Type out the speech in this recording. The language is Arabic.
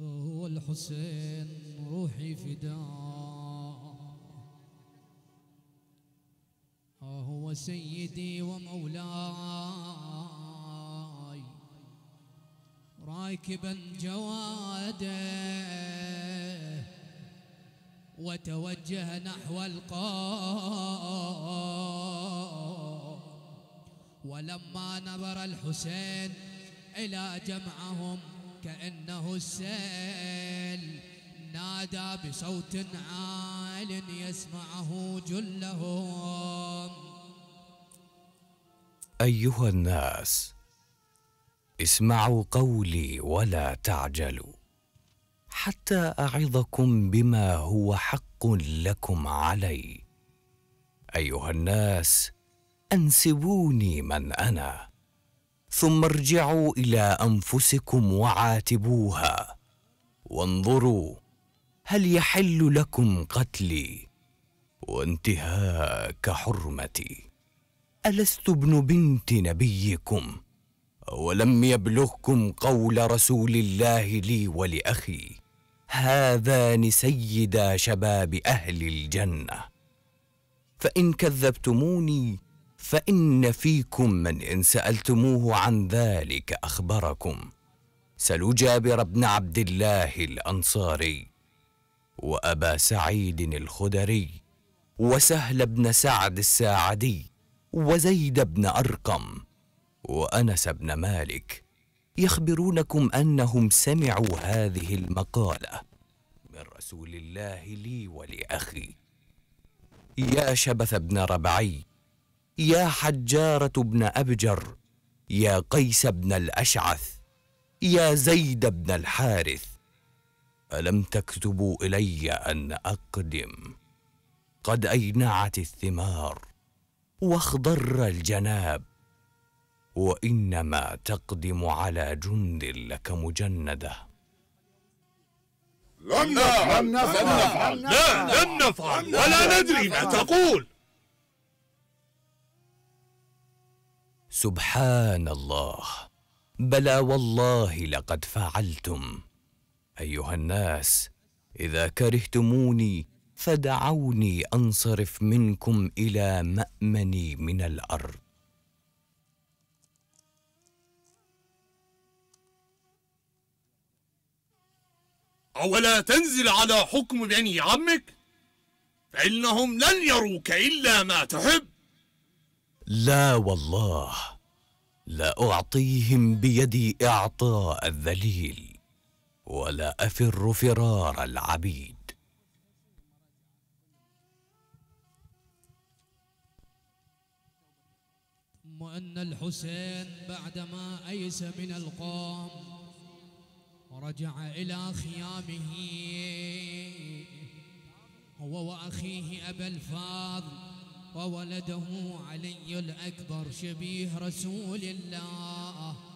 هو الحسين روحي فداه هو سيدي ومولاي راكبا جواده وتوجه نحو القوم ولما نظر الحسين إلى جمعهم كأنه السيل نادى بصوت عال يسمعه جلهم أيها الناس اسمعوا قولي ولا تعجلوا حتى أعظكم بما هو حق لكم علي أيها الناس أنسبوني من أنا ثم ارجعوا الى انفسكم وعاتبوها وانظروا هل يحل لكم قتلي وانتهاك حرمتي الست ابن بنت نبيكم ولم يبلغكم قول رسول الله لي ولاخي هذان سيدا شباب اهل الجنه فان كذبتموني فإن فيكم من إن سألتموه عن ذلك أخبركم سلوا جابر بن عبد الله الأنصاري وأبا سعيد الخدري وسهل بن سعد الساعدي وزيد بن أرقم وأنس بن مالك يخبرونكم أنهم سمعوا هذه المقالة من رسول الله لي ولأخي يا شبث بن ربعي يا حجاره بن ابجر يا قيس بن الاشعث يا زيد بن الحارث الم تكتبوا الي ان اقدم قد اينعت الثمار واخضر الجناب وانما تقدم على جند لك مجنده لم نفعل لم نفعل لا لم نفعل ولا ندري ما تقول سبحان الله بلى والله لقد فعلتم ايها الناس اذا كرهتموني فدعوني انصرف منكم الى مامني من الارض اولا تنزل على حكم بني عمك فانهم لن يروك الا ما تحب لا والله لا اعطيهم بيدي اعطاء الذليل ولا افر فرار العبيد وأن الحسين بعدما أيس من القوم رجع إلى خيامه هو وأخيه أبا الفاضل وولده علي الأكبر شبيه رسول الله